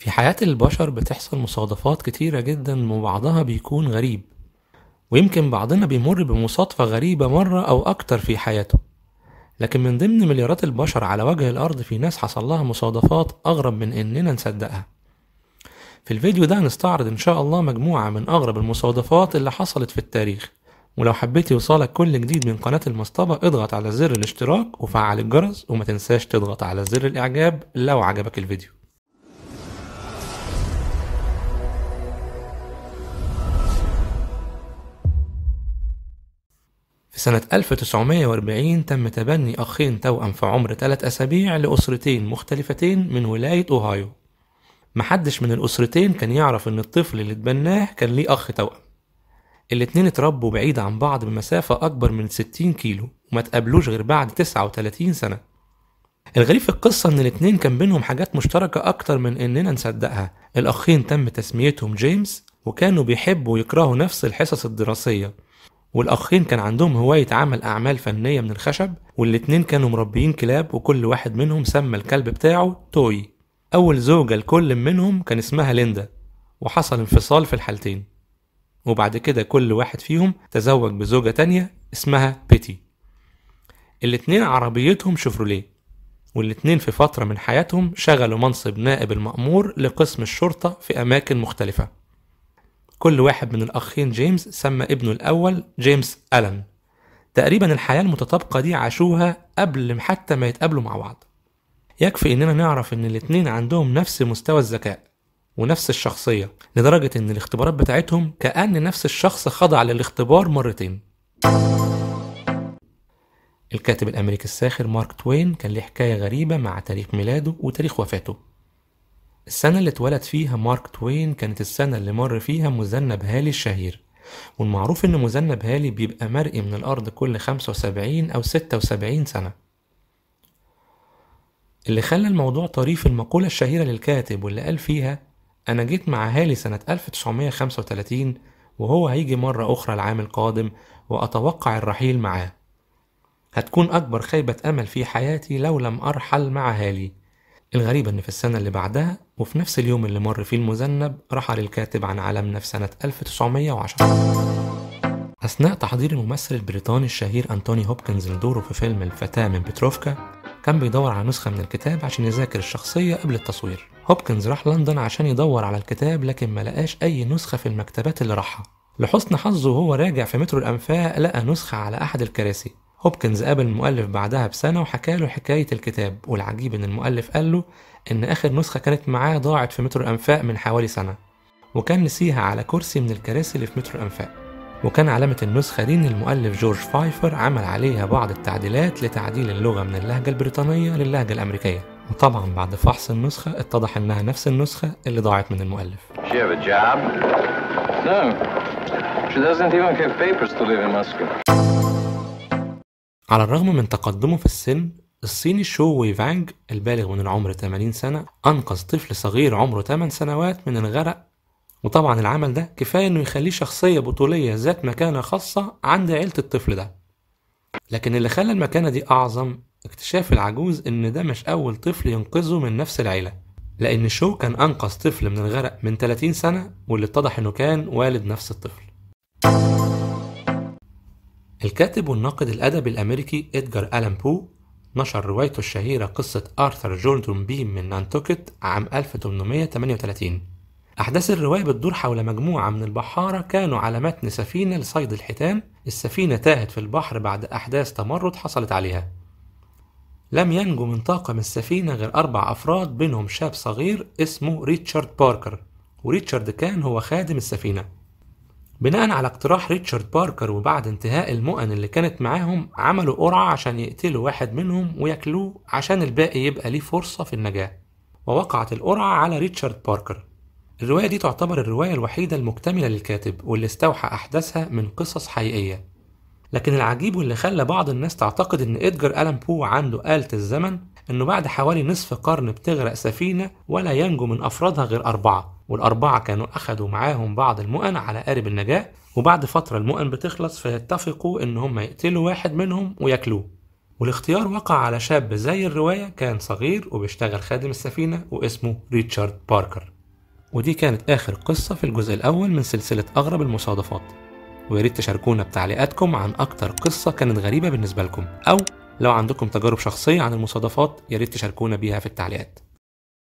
في حياة البشر بتحصل مصادفات كتيرة جدا وبعضها بيكون غريب ويمكن بعضنا بيمر بمصادفة غريبة مرة أو أكتر في حياته لكن من ضمن مليارات البشر على وجه الأرض في ناس حصل لها مصادفات أغرب من إننا نصدقها في الفيديو ده هنستعرض إن شاء الله مجموعة من أغرب المصادفات اللي حصلت في التاريخ ولو حبيت يوصلك كل جديد من قناة المصطبة اضغط على زر الاشتراك وفعل الجرس وما تنساش تضغط على زر الإعجاب لو عجبك الفيديو سنة 1940 تم تبني أخين توأم في عمر ثلاث أسابيع لأسرتين مختلفتين من ولاية أوهايو محدش من الأسرتين كان يعرف إن الطفل اللي تبناه كان ليه أخ توأم الاتنين اتربوا بعيد عن بعض بمسافة أكبر من 60 كيلو وما تقابلوش غير بعد 39 سنة الغريب في القصة إن الاتنين كان بينهم حاجات مشتركة أكتر من إننا نصدقها الأخين تم تسميتهم جيمس وكانوا بيحبوا ويكرهوا نفس الحصص الدراسية والأخين كان عندهم هواية عمل أعمال فنية من الخشب والاتنين كانوا مربيين كلاب وكل واحد منهم سمى الكلب بتاعه توي أول زوجة لكل منهم كان اسمها ليندا وحصل انفصال في الحالتين وبعد كده كل واحد فيهم تزوج بزوجة تانية اسمها بيتي الاتنين عربيتهم شفروليه والاتنين في فترة من حياتهم شغلوا منصب نائب المأمور لقسم الشرطة في أماكن مختلفة كل واحد من الأخين جيمس سمى ابنه الأول جيمس ألان تقريبا الحياة المتطابقة دي عاشوها قبل حتى ما يتقابلوا مع بعض يكفي إننا نعرف إن الاتنين عندهم نفس مستوى الذكاء ونفس الشخصية لدرجة إن الاختبارات بتاعتهم كأن نفس الشخص خضع للاختبار مرتين الكاتب الأمريكي الساخر مارك توين كان ليه حكاية غريبة مع تاريخ ميلاده وتاريخ وفاته السنة اللي اتولد فيها مارك توين كانت السنة اللي مر فيها مذنب هالي الشهير والمعروف إن مذنب هالي بيبقى مرئي من الأرض كل 75 أو 76 سنة اللي خلى الموضوع طريف المقولة الشهيرة للكاتب واللي قال فيها أنا جيت مع هالي سنة 1935 وهو هيجي مرة أخرى العام القادم وأتوقع الرحيل معاه هتكون أكبر خيبة أمل في حياتي لو لم أرحل مع هالي الغريب إن في السنة اللي بعدها وفي نفس اليوم اللي مر فيه المذنب رحل الكاتب عن عالمنا في سنة 1910 أثناء تحضير الممثل البريطاني الشهير أنتوني هوبكنز لدوره في فيلم الفتاة من بتروفكا كان بيدور على نسخة من الكتاب عشان يذاكر الشخصية قبل التصوير هوبكنز راح لندن عشان يدور على الكتاب لكن ما لقاش أي نسخة في المكتبات اللي راحها لحسن حظه وهو راجع في مترو الأنفاق لقى نسخة على أحد الكراسي هوبكنز قابل المؤلف بعدها بسنة وحكى له حكاية الكتاب والعجيب إن المؤلف قال له إن آخر نسخة كانت معاه ضاعت في مترو الأنفاق من حوالي سنة وكان نسيها على كرسي من الكراسي اللي في مترو الأنفاق وكان علامة النسخة دي إن المؤلف جورج فايفر عمل عليها بعض التعديلات لتعديل اللغة من اللهجة البريطانية للهجة الأمريكية وطبعا بعد فحص النسخة اتضح إنها نفس النسخة اللي ضاعت من المؤلف She على الرغم من تقدمه في السن الصيني شو ويفانج البالغ من العمر 80 سنة أنقذ طفل صغير عمره 8 سنوات من الغرق وطبعا العمل ده كفاية إنه يخليه شخصية بطولية ذات مكانة خاصة عند عيلة الطفل ده لكن اللي خلى المكانة دي أعظم اكتشاف العجوز إن ده مش أول طفل ينقذه من نفس العيلة لأن شو كان أنقذ طفل من الغرق من 30 سنة واللي اتضح إنه كان والد نفس الطفل الكاتب والناقد الأدبي الأمريكي إدجار ألان بو نشر روايته الشهيرة قصة آرثر جوردون بيم من نانتوكت عام 1838 أحداث الرواية بتدور حول مجموعة من البحارة كانوا على متن سفينة لصيد الحيتان السفينة تاهت في البحر بعد أحداث تمرد حصلت عليها لم ينجو من طاقم السفينة غير أربع أفراد بينهم شاب صغير اسمه ريتشارد باركر وريتشارد كان هو خادم السفينة بناء على اقتراح ريتشارد باركر وبعد انتهاء المؤن اللي كانت معاهم عملوا قرعة عشان يقتلوا واحد منهم وياكلوه عشان الباقي يبقى ليه فرصة في النجاة ووقعت القرعة على ريتشارد باركر الرواية دي تعتبر الرواية الوحيدة المكتملة للكاتب واللي استوحى أحداثها من قصص حقيقية لكن العجيب واللي خلى بعض الناس تعتقد إن ادجر ألان بو عنده آلة الزمن إنه بعد حوالي نصف قرن بتغرق سفينة ولا ينجو من أفرادها غير أربعة والأربعة كانوا أخدوا معاهم بعض المؤن على قارب النجاة وبعد فترة المؤن بتخلص فيتفقوا إن هم يقتلوا واحد منهم وياكلوه والاختيار وقع على شاب زي الرواية كان صغير وبيشتغل خادم السفينة واسمه ريتشارد باركر ودي كانت آخر قصة في الجزء الأول من سلسلة أغرب المصادفات وياريت تشاركونا بتعليقاتكم عن أكتر قصة كانت غريبة بالنسبة لكم أو لو عندكم تجارب شخصية عن المصادفات ياريت تشاركونا بيها في التعليقات